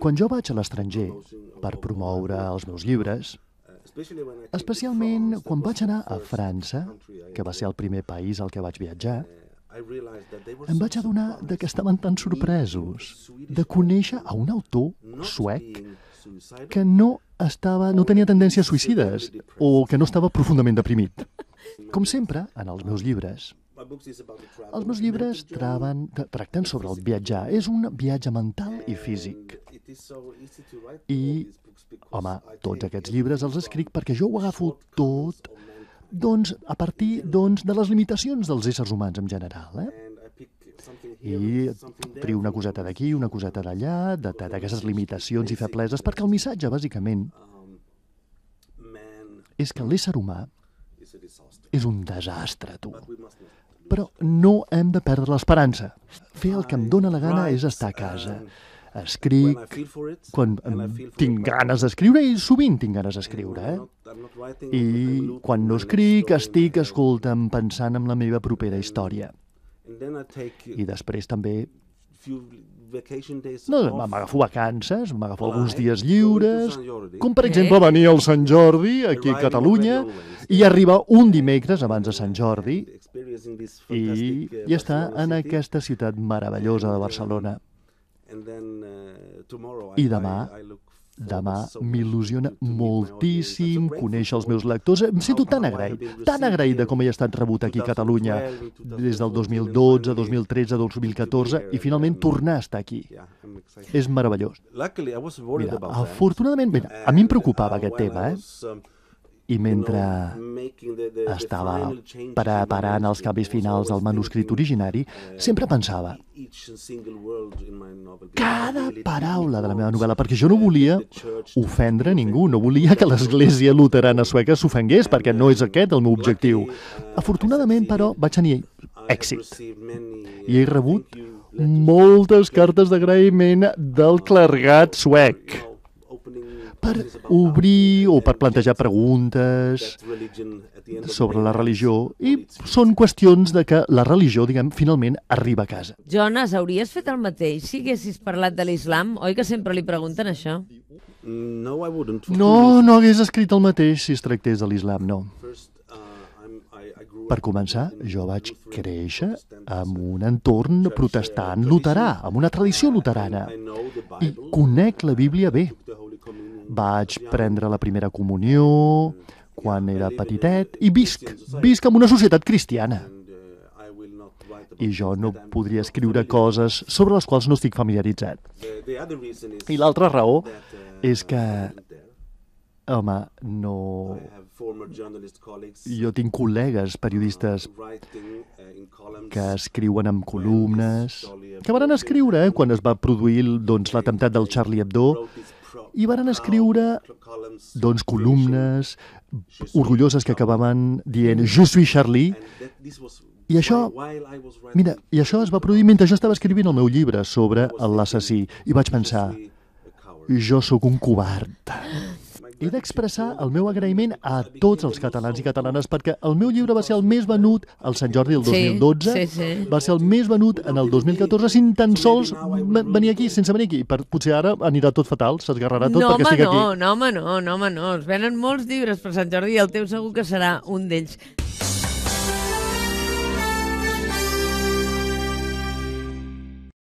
Quan jo vaig a l'estranger per promoure els meus llibres, especialment quan vaig anar a França, que va ser el primer país al que vaig viatjar, em vaig adonar de que estaven tan sorpresos de conèixer a un autor suec que no estava, no tenia tendències suïcides o que no estava profundament deprimit. Com sempre, en els meus llibres, els meus llibres traven, tracten sobre el viatjar. És un viatge mental i físic. I, home, tots aquests llibres els escric perquè jo ho agafo tot doncs, a partir doncs, de les limitacions dels éssers humans en general. Eh? i trio una coseta d'aquí, una coseta d'allà, d'aquestes limitacions i febleses, perquè el missatge, bàsicament, um, és que l'ésser humà és un desastre, tu. Però no hem de perdre l'esperança. Fer el que em dóna la gana és estar a casa, escric quan tinc ganes d'escriure i sovint tinc ganes eh, d'escriure. Eh? I quan no escric, estic, escolta'm, pensant en la meva propera història. I després també no, m'agafo vacances, m'agafo alguns dies lliures, com per exemple venir al Sant Jordi aquí a Catalunya i arribar un dimecres abans de Sant Jordi i, i uh, estar en aquesta ciutat meravellosa de Barcelona. Uh, I demà Demà m'il·lusiona moltíssim conèixer els meus lectors. Em sento tan agraït, tan agraïda com he estat rebut aquí a Catalunya des del 2012, 2013, 2014 i finalment tornar a estar aquí. És meravellós. Mira, afortunadament, mira, a mi em preocupava uh, aquest tema, eh? Um, i mentre estava preparant els canvis finals del manuscrit originari, uh, sempre pensava cada paraula de la meva novel·la, perquè jo no volia ofendre ningú, no volia que l'església luterana sueca s'ofengués, perquè no és aquest el meu objectiu. Uh, Afortunadament, però, vaig tenir èxit. Uh, I he rebut moltes cartes d'agraïment del clergat suec per obrir o per plantejar preguntes sobre la religió i són qüestions de que la religió, diguem, finalment arriba a casa. Jonas, hauries fet el mateix si haguessis parlat de l'islam? Oi que sempre li pregunten això? No, no hagués escrit el mateix si es tractés de l'islam, no. Per començar, jo vaig créixer amb un entorn protestant luterà, amb una tradició luterana, i conec la Bíblia bé. Vaig prendre la primera comunió quan era petitet i visc, visc en una societat cristiana. I jo no podria escriure coses sobre les quals no estic familiaritzat. I l'altra raó és que, home, no... Jo tinc col·legues periodistes que escriuen amb columnes, que van escriure eh, quan es va produir doncs, l'atemptat del Charlie Hebdo, i van escriure doncs, columnes orgulloses que acabaven dient «Je suis Charlie», i això, mira, i això es va produir mentre jo estava escrivint el meu llibre sobre l'assassí i vaig pensar, jo sóc un covard he d'expressar el meu agraïment a tots els catalans i catalanes perquè el meu llibre va ser el més venut al Sant Jordi el 2012, sí, sí, sí. va ser el més venut en el 2014 sin tan sols venir aquí, sense venir aquí. Per, potser ara anirà tot fatal, s'esgarrarà tot no, perquè estic no, aquí. No, home, no, no, home, no. Es venen molts llibres per Sant Jordi i el teu segur que serà un d'ells.